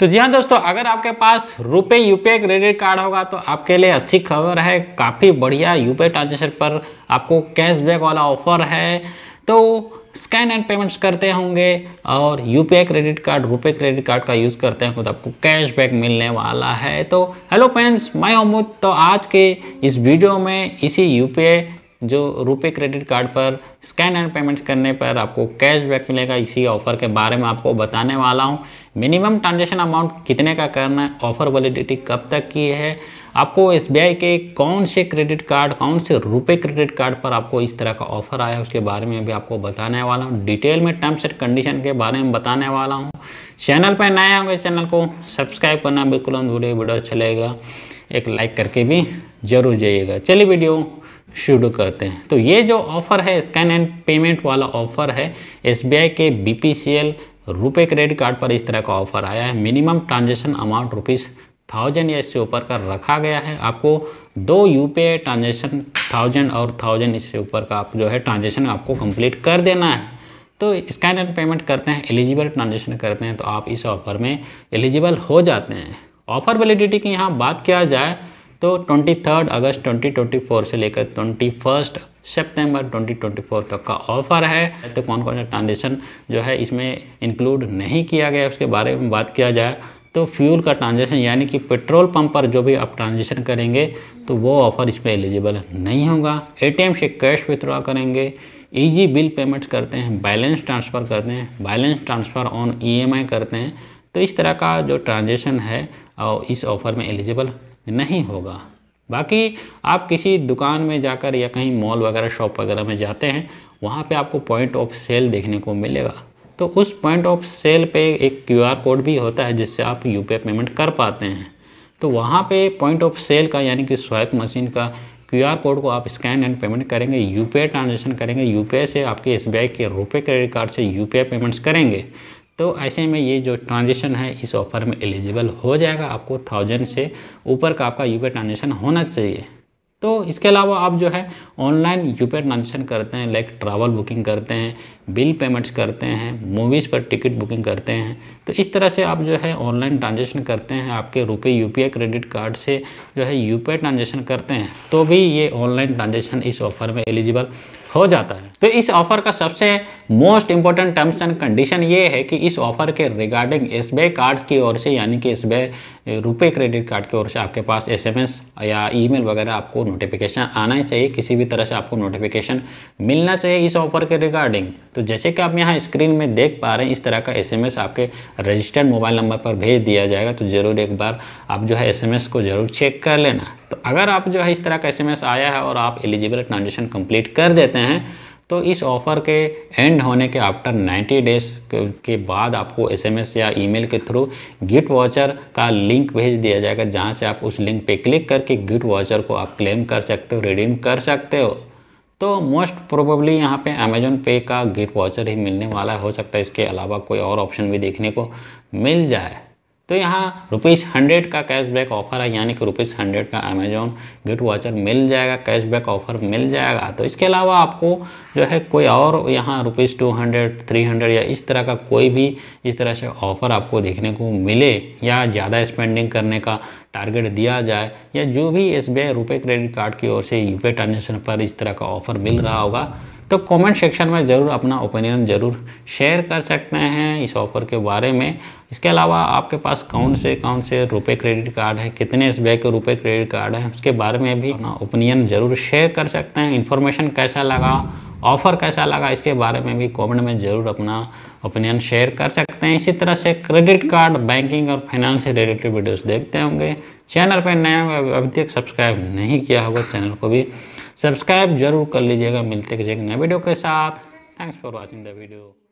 तो जी हाँ दोस्तों अगर आपके पास रुपए यूपीआई क्रेडिट कार्ड होगा तो आपके लिए अच्छी खबर है काफ़ी बढ़िया यूपीआई ट्रांजेक्शन पर आपको कैशबैक वाला ऑफर है तो स्कैन एंड पेमेंट्स करते होंगे और UPI credit card RuPay credit card का यूज़ करते हैं तो आपको कैशबैक मिलने वाला है तो हेलो फ्रेंड्स मैं अमूद तो आज के इस वीडियो में इसी यू जो रुपए क्रेडिट कार्ड पर स्कैन एंड पेमेंट करने पर आपको कैशबैक मिलेगा इसी ऑफर के बारे में आपको बताने वाला हूँ मिनिमम ट्रांजेक्शन अमाउंट कितने का करना है ऑफर वैलिडिटी कब तक की है आपको एस के कौन से क्रेडिट कार्ड कौन से रुपए क्रेडिट कार्ड पर आपको इस तरह का ऑफर आया उसके बारे में भी आपको बताने वाला हूँ डिटेल में टर्म्स एंड कंडीशन के बारे में बताने वाला हूँ चैनल पर नए होंगे चैनल को सब्सक्राइब करना बिल्कुल हम वीडियो अच्छा लगेगा एक लाइक करके भी जरूर जाइएगा चलिए वीडियो शुरू करते हैं तो ये जो ऑफ़र है स्कैन एंड पेमेंट वाला ऑफ़र है S K B RuPay credit card पर इस तरह का ऑफ़र आया है minimum transaction amount rupees thousand या इससे ऊपर का रखा गया है आपको दो U P I transaction thousand और थाउजेंड इससे ऊपर का आप जो है ट्रांजेक्शन आपको कंप्लीट कर देना है तो स्कैन एंड पेमेंट करते हैं एलिजिबल ट्रांजेक्शन करते हैं तो आप इस ऑफ़र में एलिजिबल हो जाते हैं ऑफ़र वैलिडिटी की यहाँ बात किया जाए तो 23 अगस्त 2024 से लेकर 21 सितंबर 2024 तक का ऑफर है तो कौन कौन सा ट्रांजेक्शन जो है इसमें इंक्लूड नहीं किया गया उसके बारे में बात किया जाए तो फ्यूल का ट्रांजेक्शन यानी कि पेट्रोल पंप पर जो भी आप ट्रांजेक्शन करेंगे तो वो ऑफ़र इसमें एलिजिबल नहीं होगा ए से कैश विथड्रॉ करेंगे ईजी बिल पेमेंट्स करते हैं बैलेंस ट्रांसफ़र करते हैं बैलेंस ट्रांसफ़र ऑन ईएमआई करते हैं तो इस तरह का जो ट्रांजेक्शन है इस ऑफ़र में एलिजिबल नहीं होगा बाकी आप किसी दुकान में जाकर या कहीं मॉल वगैरह शॉप वगैरह में जाते हैं वहाँ पे आपको पॉइंट ऑफ सेल देखने को मिलेगा तो उस पॉइंट ऑफ सेल पे एक क्यूआर कोड भी होता है जिससे आप यू पेमेंट कर पाते हैं तो वहाँ पे पॉइंट ऑफ सेल का यानी कि स्वाइप मशीन का क्यूआर कोड को आप स्कैन एंड पेमेंट करेंगे यूपीआई ट्रांजेक्शन करेंगे यू से आपके S K RuPay credit card से यू पेमेंट्स करेंगे तो ऐसे में ये जो ट्रांजेक्शन है इस ऑफ़र में एलिजिबल हो जाएगा आपको थाउजेंड से ऊपर का आपका यू ट्रांजेक्शन e होना चाहिए तो इसके अलावा आप जो है ऑनलाइन यू पे ट्रांजेक्शन करते हैं लाइक ट्रैवल बुकिंग करते हैं बिल पेमेंट्स करते हैं मूवीज़ पर टिकट बुकिंग करते हैं तो इस तरह से आप जो है ऑनलाइन ट्रांजेक्शन करते हैं आपके रुपये यू क्रेडिट कार्ड से जो है यू पे ट्रांजेक्शन करते हैं तो भी ये ऑनलाइन ट्रांजेक्शन इस ऑफ़र में एलिजिबल हो जाता है तो इस ऑफर का सबसे most important terms and condition ये है कि इस ऑफर के रिगार्डिंग एस बी कार्ड्स की ओर से यानी कि एस बी रुपये क्रेडिट कार्ड की ओर से आपके पास एस एम एस या ई मेल वगैरह आपको नोटिफिकेशन आना ही चाहिए किसी भी तरह से आपको नोटिफिकेशन मिलना चाहिए इस ऑफर के रिगार्डिंग तो जैसे कि आप यहाँ स्क्रीन में देख पा रहे हैं इस तरह का एस एम एस आपके रजिस्टर्ड मोबाइल नंबर पर भेज दिया जाएगा तो ज़रूर एक बार आप जो है एस एम एस को ज़रूर चेक कर लेना अगर आप जो है इस तरह का एस आया है और आप एलिजिबल ट्रांजेक्शन कंप्लीट कर देते हैं तो इस ऑफ़र के एंड होने के आफ्टर 90 डेज के बाद आपको एसएमएस या ईमेल के थ्रू गिट वाचर का लिंक भेज दिया जाएगा जहां से आप उस लिंक पे क्लिक करके गिट वाचर को आप क्लेम कर सकते हो रिडीम कर सकते हो तो मोस्ट प्रोबेबली यहाँ पे अमेजोन पे का गिट वाचर ही मिलने वाला हो सकता है इसके अलावा कोई और ऑप्शन भी देखने को मिल जाए तो यहाँ रुपीज़ हंड्रेड का कैशबैक ऑफर है यानी कि रुपीज़ हंड्रेड का अमेजोन गिफ्ट वाचर मिल जाएगा कैशबैक ऑफर मिल जाएगा तो इसके अलावा आपको जो है कोई और यहाँ rupees two hundred three hundred या इस तरह का कोई भी इस तरह से ऑफ़र आपको देखने को मिले या ज़्यादा स्पेंडिंग करने का टारगेट दिया जाए या जो भी एस बी क्रेडिट कार्ड की ओर से यू पी पर इस तरह का ऑफ़र मिल रहा होगा तो कमेंट सेक्शन में ज़रूर अपना ओपिनियन ज़रूर शेयर कर सकते हैं इस ऑफ़र के बारे में इसके अलावा आपके पास कौन से कौन से रुपए क्रेडिट कार्ड है कितने एस के रुपए क्रेडिट कार्ड है उसके बारे में भी अपना ओपिनियन ज़रूर शेयर कर सकते हैं इन्फॉर्मेशन कैसा लगा ऑफ़र कैसा लगा इसके बारे में भी कमेंट में ज़रूर अपना ओपिनियन शेयर कर सकते हैं इसी तरह से क्रेडिट कार्ड बैंकिंग और फाइनेंस से रिलेटेड वीडियोस देखते होंगे चैनल पर नए अभी तक सब्सक्राइब नहीं किया होगा चैनल को भी सब्सक्राइब जरूर कर लीजिएगा मिलते किसी एक नए वीडियो के साथ thanks for watching the video